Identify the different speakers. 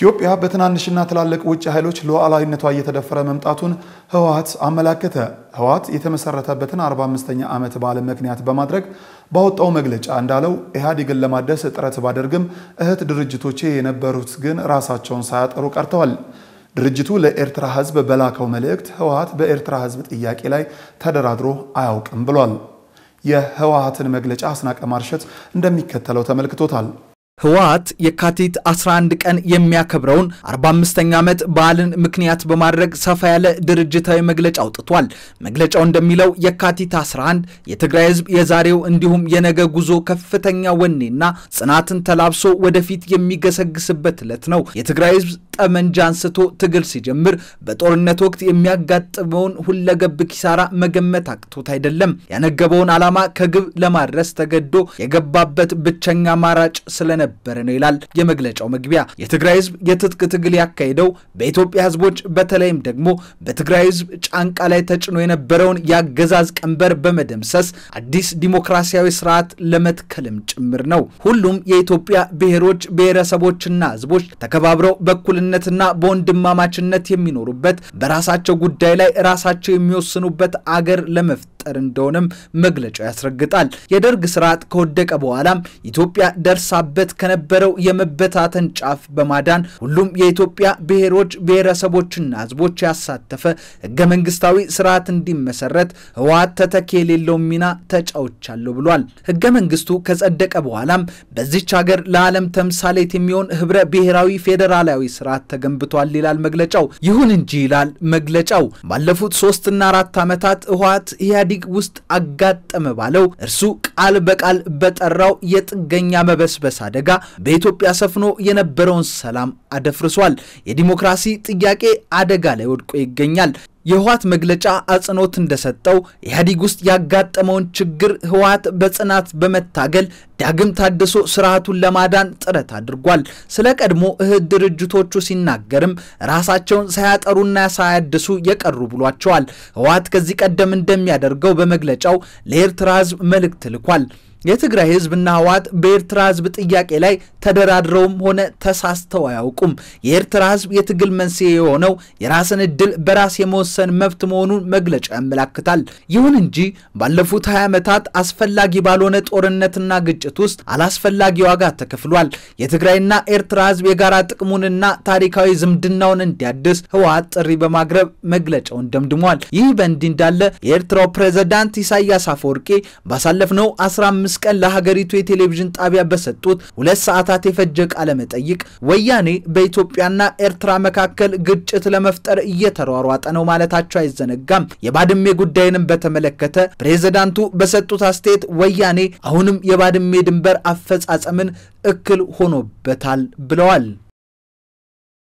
Speaker 1: ኢትዮጵያ በትናንሽና ትላልቅ ውጭ ኃይሎች ሉዓላዊነቷ እየተደፈረ መምጣቱን ህወሓት አመላከተ። ህወሓት የተመሰረተበትን 45ኛ ዓመት በዓል ምክንያት በማድረግ ባወጣው መግለጫ እንዳለው ኢህአዴግን ለማደስ ጥረት ባደርግም እህት ድርጅቶቼ የነበሩት ግን ራሳቸውን ሳያጠሩ ቀርተዋል። ድርጅቱ ለኤርትራ ህዝብ በላከው መልእክት ህወሓት በኤርትራ ህዝብ ጥያቄ ላይ ተደራድሮ አያውቅም ብሏል። የህወሓትን መግለጫ አስናቀ ማርሸት እንደሚከተለው ተመልክቶታል። ህወሓት የካቲት 11 ቀን
Speaker 2: የሚያከብረውን 45ኛ ዓመት በዓልን ምክንያት በማድረግ ሰፋ ያለ ድርጅታዊ መግለጫ አውጥቷል። መግለጫው እንደሚለው የካቲት 11 የትግራይ ህዝብ የዛሬው እንዲሁም የነገ ጉዞ ከፍተኛ ወኔና ጽናትን ተላብሶ ወደፊት የሚገሰግስበት ዕለት ነው። የትግራይ ህዝብ ጠመንጃ አንስቶ ትግል ሲጀምር በጦርነት ወቅት የሚያጋጥመውን ሁለገብ ኪሳራ መገመት አቅቶት አይደለም። ያነገበውን ዓላማ ከግብ ለማድረስ ተገዶ የገባበት ብቸኛ አማራጭ ስለነበር የነበረ ነው ይላል የመግለጫው መግቢያ። የትግራይ ህዝብ የትጥቅ ትግል ያካሄደው በኢትዮጵያ ህዝቦች በተለይም ደግሞ በትግራይ ህዝብ ጫንቃ ላይ ተጭኖ የነበረውን የአገዛዝ ቀንበር በመደምሰስ አዲስ ዲሞክራሲያዊ ስርዓት ለመትከልም ጭምር ነው። ሁሉም የኢትዮጵያ ብሔሮች፣ ብሔረሰቦችና ህዝቦች ተከባብረው በእኩልነትና በወንድማማችነት የሚኖሩበት በራሳቸው ጉዳይ ላይ ራሳቸው የሚወስኑበት አገር ለመፍጠር ሊፈጠር እንደሆነም መግለጫው ያስረግጣል። የደርግ ስርዓት ከወደቀ በኋላም ኢትዮጵያ ደርሳበት ከነበረው የመበታተን ጫፍ በማዳን ሁሉም የኢትዮጵያ ብሔሮች፣ ብሔረሰቦችና ህዝቦች ያሳተፈ ህገ መንግስታዊ ስርዓት እንዲመሰረት ህወሓት ተተኪ የሌለው ሚና ተጫውቻለሁ ብሏል። ህገ መንግስቱ ከጸደቀ በኋላም በዚች ሀገር ለዓለም ተምሳሌት የሚሆን ህብረ ብሔራዊ ፌዴራላዊ ስርዓት ተገንብቷል ይላል መግለጫው። ይሁን እንጂ ይላል መግለጫው ባለፉት ሶስትና አራት ዓመታት ህወሓት ኢህአዴግ ኢህአዲግ ውስጥ አጋጠመ ባለው እርሱ ቃል በቃል በጠራው የጥገኛ መበስበስ አደጋ በኢትዮጵያ ሰፍኖ የነበረውን ሰላም አደፍርሷል። የዲሞክራሲ ጥያቄ አደጋ ላይ ወድቆ ይገኛል። የህዋት መግለጫ አጽንኦት እንደሰጠው ኢህአዲግ ውስጥ ያጋጠመውን ችግር ህዋት በጽናት በመታገል ዳግም ታድሶ ስርዓቱን ለማዳን ጥረት አድርጓል። ስለ ቀድሞ እህት ድርጅቶቹ ሲናገርም ራሳቸውን ሳያጠሩና ሳያድሱ የቀሩ ብሏቸዋል። ህዋት ከዚህ ቀደም እንደሚያደርገው በመግለጫው ለኤርትራ ህዝብ መልእክት ልኳል። የትግራይ ህዝብና ህወሓት በኤርትራ ህዝብ ጥያቄ ላይ ተደራድረውም ሆነ ተሳስተው አያውቁም። የኤርትራ ህዝብ የትግል መንስኤ የሆነው የራስን እድል በራስ የመወሰን መብት መሆኑን መግለጫ ያመላክታል። ይሁን እንጂ ባለፉት 20 ዓመታት አስፈላጊ ባልሆነ ጦርነትና ግጭት ውስጥ አላስፈላጊ ዋጋ ተከፍሏል። የትግራይና ኤርትራ ህዝብ የጋራ ጥቅሙንና ታሪካዊ ዝምድናውን እንዲያድስ ህወሓት ጥሪ በማቅረብ መግለጫውን ደምድሟል። ይህ በእንዲህ እንዳለ የኤርትራው ፕሬዝዳንት ኢሳያስ አፈወርቂ ባሳለፍነው 15 አምስት ቀን ለሀገሪቱ የቴሌቪዥን ጣቢያ በሰጡት ሁለት ሰዓታት የፈጀ ቃለ መጠይቅ ወያኔ በኢትዮጵያና ኤርትራ መካከል ግጭት ለመፍጠር እየተሯሯጠ ነው ማለታቸው አይዘነጋም። የባድሜ ጉዳይንም በተመለከተ ፕሬዝዳንቱ በሰጡት አስተያየት ወያኔ አሁንም
Speaker 1: የባድሜ ድንበር አፈጻጸምን እክል ሆኖበታል ብለዋል።